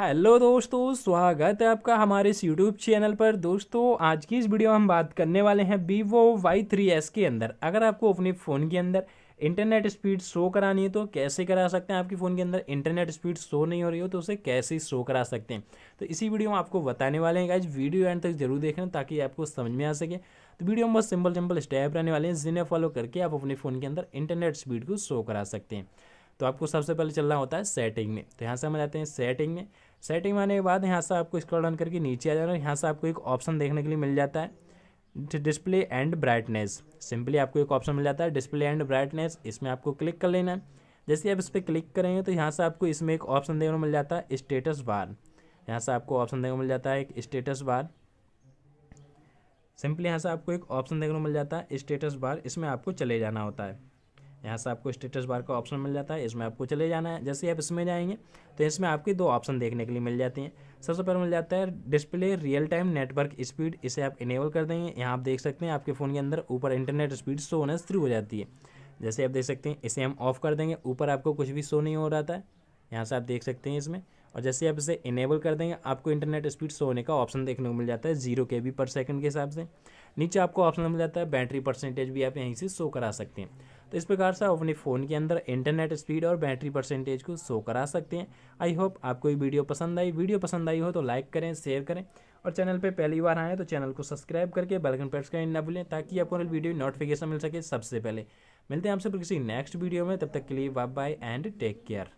hello दोस्तों स्वागत है आपका हमारे इस यूट्यूब चैनल पर दोस्तों आज की इस वीडियो में हम बात करने वाले हैं वीवो वाई थ्री एस के अंदर अगर आपको अपने फ़ोन के अंदर इंटरनेट स्पीड शो करानी है तो कैसे करा सकते हैं आपके फ़ोन के अंदर इंटरनेट स्पीड शो नहीं हो रही हो तो उसे कैसे शो करा सकते हैं तो इसी वीडियो में आपको बताने वाले हैं आज वीडियो एंड तक जरूर देखना ताकि आपको समझ में आ सके तो वीडियो में बहुत सिंपल सिंपल स्टेप रहने वाले हैं जिन्हें फॉलो करके आप अपने फ़ोन के अंदर इंटरनेट स्पीड को शो करा सकते हैं तो आपको सबसे पहले चलना होता है सेटिंग में तो यहाँ से हम जाते हैं सेटिंग में सेटिंग आने के बाद यहाँ से आपको स्क्रॉल डाउन करके नीचे आ जाना यहाँ से आपको एक ऑप्शन देखने के लिए मिल जाता है डिस्प्ले एंड ब्राइटनेस सिंपली आपको एक ऑप्शन मिल जाता है डिस्प्ले एंड ब्राइटनेस इसमें आपको क्लिक कर लेना है जैसे आप इस पर क्लिक करेंगे तो यहाँ से आपको इसमें एक ऑप्शन देखने को मिल जाता है स्टेटस बार यहाँ से आपको ऑप्शन देखने को मिल जाता है एक स्टेटस बार सिंपली यहाँ से आपको एक ऑप्शन देखने को मिल जाता है स्टेटस बार इसमें आपको चले जाना होता है यहाँ से आपको स्टेटस बार का ऑप्शन मिल जाता है इसमें आपको चले जाना है जैसे आप इसमें जाएंगे तो इसमें आपकी दो ऑप्शन देखने के लिए मिल जाती हैं सबसे पहले मिल जाता है display real time network speed इसे आप इनेबल कर देंगे यहाँ आप देख सकते हैं आपके फ़ोन के अंदर ऊपर इंटरनेट स्पीड शो होना शुरू हो जाती है जैसे आप देख सकते हैं इसे हम ऑफ़ कर देंगे ऊपर आपको कुछ भी शो नहीं हो रहा था यहाँ से आप देख सकते हैं इसमें और जैसे आप इसे इनेबल कर देंगे आपको इंटरनेट स्पीड शो होने का ऑप्शन देखने को मिल जाता है जीरो के बी पर सेकंड के हिसाब से नीचे आपको ऑप्शन मिल जाता है बैटरी परसेंटेज भी आप यहीं से शो करा सकते हैं तो इस प्रकार से आप अपने फ़ोन के अंदर इंटरनेट स्पीड और बैटरी परसेंटेज को शो करा सकते हैं आई होप आपको ये वीडियो पसंद आई वीडियो पसंद आई हो तो लाइक करें शेयर करें और चैनल पे पहली बार आए तो चैनल को सब्सक्राइब करके बेलकन प्रेस करें ना भूलें ताकि आपको वीडियो नोटिफिकेशन मिल सके सबसे पहले मिलते हैं आपसे किसी नेक्स्ट वीडियो में तब तक के लिए bye bye and take care